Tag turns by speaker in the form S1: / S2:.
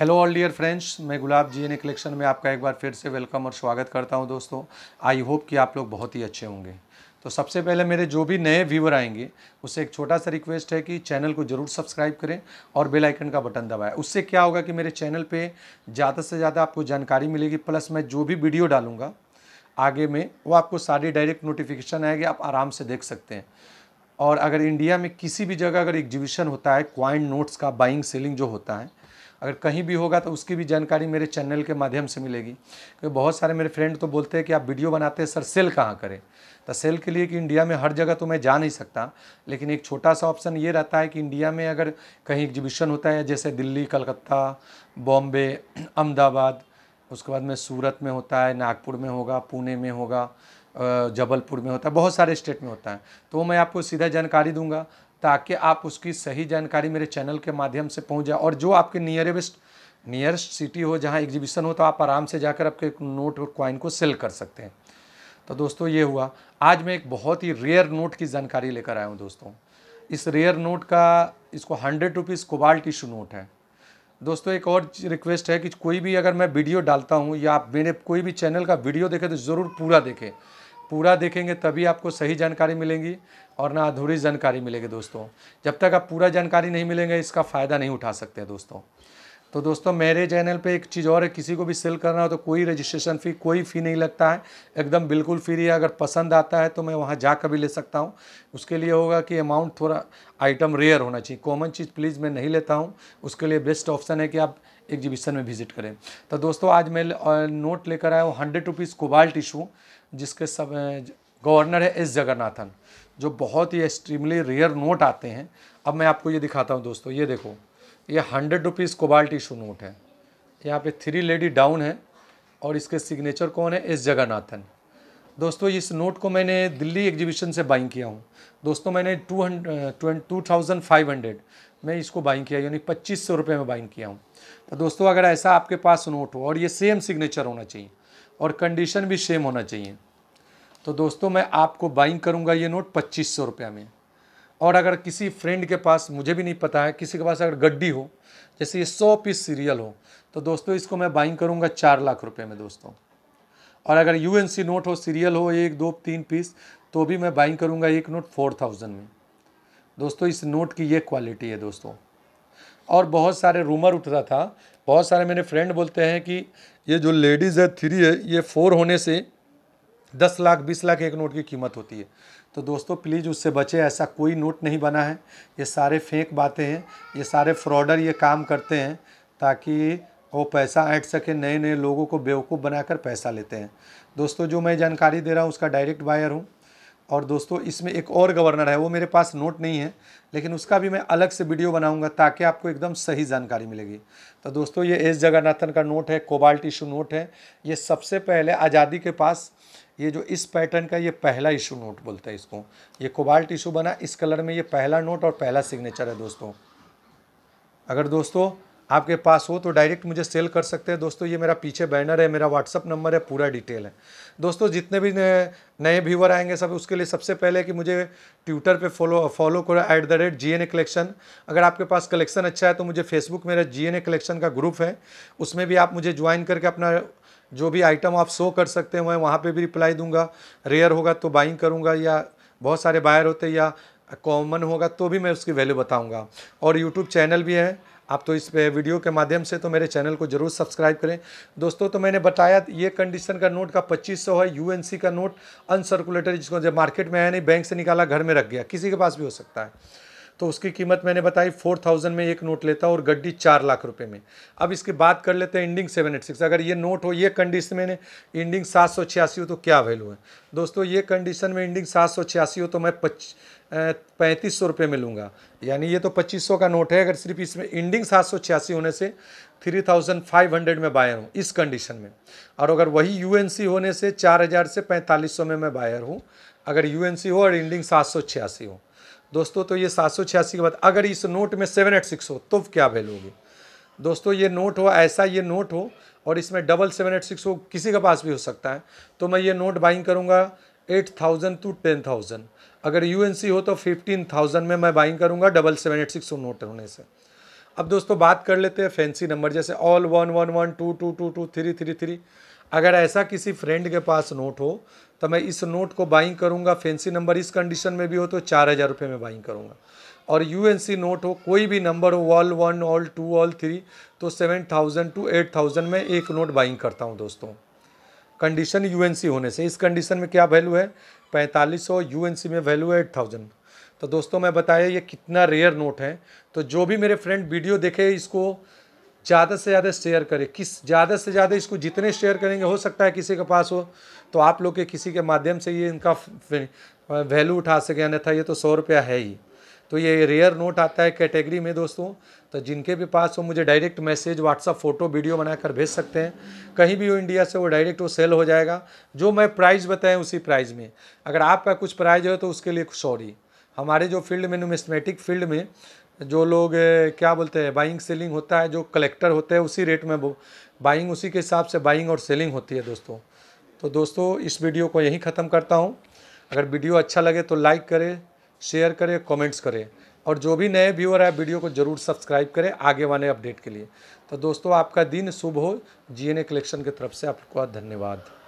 S1: hello all dear friends मैं गुलाब G N collection में आपका एक बार फिर से वेलकम और स्वागत करता हूं दोस्तों आई होप कि आप लोग बहुत ही अच्छे होंगे तो सबसे पहले मेरे जो भी नए व्यूवर आएंगे उससे एक छोटा सा रिक्वेस्ट है कि चैनल को ज़रूर सब्सक्राइब करें और बेल आइकन का बटन दबाएं उससे क्या होगा कि मेरे चैनल पर ज़्यादा से ज़्यादा आपको जानकारी मिलेगी प्लस मैं जो भी वीडियो डालूँगा आगे में वो आपको सारी डायरेक्ट नोटिफिकेशन आएगी आप आराम से देख सकते हैं और अगर इंडिया में किसी भी जगह अगर एग्जीबिशन होता है क्वाइन नोट्स का बाइंग सेलिंग जो होता है अगर कहीं भी होगा तो उसकी भी जानकारी मेरे चैनल के माध्यम से मिलेगी क्योंकि बहुत सारे मेरे फ्रेंड तो बोलते हैं कि आप वीडियो बनाते हैं सर सेल कहाँ करें तो सेल के लिए कि इंडिया में हर जगह तो मैं जा नहीं सकता लेकिन एक छोटा सा ऑप्शन ये रहता है कि इंडिया में अगर कहीं एग्जीबिशन होता है जैसे दिल्ली कलकत्ता बॉम्बे अहमदाबाद उसके बाद में सूरत में होता है नागपुर में होगा पुणे में होगा जबलपुर में होता है बहुत सारे स्टेट में होता है तो मैं आपको सीधा जानकारी दूंगा ताकि आप उसकी सही जानकारी मेरे चैनल के माध्यम से पहुँच जाए और जो आपके नियरेस्ट नियरेस्ट सिटी हो जहाँ एग्जीबिशन हो तो आप आराम से जाकर आपके नोट और कॉइन को सेल कर सकते हैं तो दोस्तों ये हुआ आज मैं एक बहुत ही रेयर नोट की जानकारी लेकर आया हूँ दोस्तों इस रेयर नोट का इसको hundred rupees cobalt issue note है दोस्तों एक और रिक्वेस्ट है कि कोई भी अगर मैं वीडियो डालता हूँ या आप मेरे कोई भी चैनल का वीडियो देखें तो ज़रूर पूरा देखें पूरा देखेंगे तभी आपको सही जानकारी मिलेंगी और ना अधूरी जानकारी मिलेगी दोस्तों जब तक आप पूरा जानकारी नहीं मिलेंगे इसका फ़ायदा नहीं उठा सकते दोस्तों तो दोस्तों मेरे चैनल पे एक चीज़ और है किसी को भी सेल करना हो तो कोई रजिस्ट्रेशन फ़ी कोई फ़ी नहीं लगता है एकदम बिल्कुल फ्री है अगर पसंद आता है तो मैं वहाँ जा भी ले सकता हूँ उसके लिए होगा कि अमाउंट थोड़ा आइटम रेयर होना चाहिए कॉमन चीज़ प्लीज़ मैं नहीं लेता हूँ उसके लिए बेस्ट ऑप्शन है कि आप एग्जीबिशन में विजिट करें तो दोस्तों आज मैं नोट लेकर आया हूँ हंड्रेड रुपीज़ कोबाल्ट टिशू जिसके सब गवर्नर है एस जगन्नाथन जो बहुत ही एक्सट्रीमली रेयर नोट आते हैं अब मैं आपको ये दिखाता हूँ दोस्तों ये देखो ये hundred rupees cobalt issue note है यहाँ पे थ्री लेडी डाउन है और इसके सिग्नेचर कौन है एस जगन्नाथन दोस्तों इस नोट को मैंने दिल्ली एग्जीबिशन से बाइंग किया हूँ दोस्तों मैंने two hundred two thousand five hundred में इसको बाइंग किया यानी पच्चीस सौ रुपये में बाइंग किया हूँ तो दोस्तों अगर ऐसा आपके पास नोट हो और ये सेम सिग्नेचर होना चाहिए और कंडीशन भी सेम होना चाहिए तो दोस्तों मैं आपको बाइंग करूंगा ये नोट पच्चीस सौ रुपया में और अगर किसी फ्रेंड के पास मुझे भी नहीं पता है किसी के पास अगर गड्डी हो जैसे ये सौ पीस सीरियल हो तो दोस्तों इसको मैं बाइंग करूँगा चार लाख रुपये में दोस्तों और अगर यू नोट हो सीरियल हो एक दो तीन पीस तो भी मैं बाइंग करूँगा एक नोट फोर थाउजेंड में दोस्तों इस नोट की ये क्वालिटी है दोस्तों और बहुत सारे रूमर उठ रहा था बहुत सारे मेरे फ्रेंड बोलते हैं कि ये जो लेडीज़ है थ्री है ये फोर होने से दस लाख बीस लाख एक नोट की कीमत होती है तो दोस्तों प्लीज़ उससे बचे ऐसा कोई नोट नहीं बना है ये सारे फेंक बातें हैं ये सारे फ्रॉडर ये काम करते हैं ताकि वो पैसा ऐट सके नए नए लोगों को बेवकूफ़ बनाकर पैसा लेते हैं दोस्तों जो मैं जानकारी दे रहा हूँ उसका डायरेक्ट बायर हूँ और दोस्तों इसमें एक और गवर्नर है वो मेरे पास नोट नहीं है लेकिन उसका भी मैं अलग से वीडियो बनाऊंगा ताकि आपको एकदम सही जानकारी मिलेगी तो दोस्तों ये एस जगन्नाथन का नोट है कोबाल्ट इशू नोट है ये सबसे पहले आज़ादी के पास ये जो इस पैटर्न का ये पहला इशू नोट बोलता है इसको ये कोबाल्ट इशू बना इस कलर में ये पहला नोट और पहला सिग्नेचर है दोस्तों अगर दोस्तों आपके पास हो तो डायरेक्ट मुझे सेल कर सकते हैं दोस्तों ये मेरा पीछे बैनर है मेरा व्हाट्सअप नंबर है पूरा डिटेल है दोस्तों जितने भी नए व्यूवर आएंगे सब उसके लिए सबसे पहले कि मुझे ट्विटर पे फॉलो फॉलो करो at the rate G N A collection अगर आपके पास कलेक्शन अच्छा है तो मुझे फेसबुक मेरा जी एन ए कलेक्शन का ग्रुप है उसमें भी आप मुझे ज्वाइन करके अपना जो भी आइटम आप शो कर सकते हैं मैं वहाँ पर भी रिप्लाई दूंगा रेयर होगा तो बाइंग करूँगा या बहुत सारे बायर होते या कॉमन होगा तो भी मैं उसकी वैल्यू बताऊँगा और यूट्यूब चैनल भी है आप तो इस पे वीडियो के माध्यम से तो मेरे चैनल को जरूर सब्सक्राइब करें दोस्तों तो मैंने बताया ये कंडीशन का नोट का 2500 है यूएनसी का नोट अनसर्कुलेटर जिसको जब मार्केट में आया नहीं बैंक से निकाला घर में रख गया किसी के पास भी हो सकता है तो उसकी कीमत मैंने बताई फोर थाउजेंड में एक नोट लेता और गड्डी चार लाख रुपए में अब इसकी बात कर लेते हैं इंडिंग सेवन एट सिक्स अगर ये नोट हो ये कंडीशन में इंडिंग सात सौ छियासी हो तो क्या वैल्यू है दोस्तों ये कंडीशन में इंडिंग सात सौ छियासी हो तो मैं पच पैंतीस सौ रुपये में लूँगा यानी ये तो पच्चीस सौ का नोट है अगर सिर्फ इसमें इंडिंग सात सौ छियासी होने से थ्री थाउजेंड फाइव हंड्रेड में बायर हूँ इस कंडीशन में और अगर वही यू होने से चार हज़ार से पैंतालीस सौ में मैं बायर हूँ अगर यू हो और इंडिंग सात सौ छियासी हो दोस्तों तो ये सात सौ छियासी के बाद अगर इस नोट में सेवन एट सिक्स हो तो क्या वैल्यू होगी दोस्तों ये नोट हो ऐसा ये नोट हो और इसमें डबल सेवन एट सिक्स हो किसी के पास भी हो सकता है तो मैं ये नोट बाइंग करूँगा eight thousand to ten thousand अगर यू हो तो फिफ्टीन थाउजेंड में मैं बाइंग करूँगा double seven eight six note होने से अब दोस्तों बात कर लेते हैं फैंसी नंबर जैसे all one one one two two two two three three three अगर ऐसा किसी फ्रेंड के पास नोट हो तो मैं इस नोट को बाइंग करूँगा फैंसी नंबर इस कंडीशन में भी हो तो चार हज़ार रुपये में बाइंग करूँगा और यू नोट हो कोई भी नंबर हो all one all two all three तो seven thousand to eight thousand में एक नोट बाइंग करता हूँ दोस्तों कंडीशन यूएनसी होने से इस कंडीशन में क्या वैल्यू है पैंतालीस सौ यूएनसी में वैल्यू है एट थाउजेंड तो दोस्तों मैं बताया ये कितना रेयर नोट है तो जो भी मेरे फ्रेंड वीडियो देखे इसको ज़्यादा से ज़्यादा शेयर करें किस ज़्यादा से ज़्यादा इसको जितने शेयर करेंगे हो सकता है किसी के पास हो तो आप लोग के किसी के माध्यम से ये इनका वैल्यू उठा सके अन्यथा ये तो सौ रुपया है ही तो ये रेयर नोट आता है कैटेगरी में दोस्तों तो जिनके भी पास हो मुझे direct message WhatsApp photo video बनाकर भेज सकते हैं कहीं भी हो इंडिया से वो डायरेक्ट वो सेल हो जाएगा जो मैं प्राइस बताएं उसी प्राइस में अगर आपका कुछ प्राइज हो तो उसके लिए सॉरी हमारे जो फील्ड में नुमिस्मेटिक फील्ड में जो लोग क्या बोलते हैं बाइंग सेलिंग होता है जो कलेक्टर होते हैं उसी रेट में बाइंग उसी के हिसाब से बाइंग और सेलिंग होती है दोस्तों तो दोस्तों इस वीडियो को यहीं ख़त्म करता हूँ अगर वीडियो अच्छा लगे तो लाइक करें शेयर करें कमेंट्स करें और जो भी नए व्यूअर है वीडियो को जरूर सब्सक्राइब करें आगे वाले अपडेट के लिए तो दोस्तों आपका दिन शुभ हो जी कलेक्शन की तरफ से आपका धन्यवाद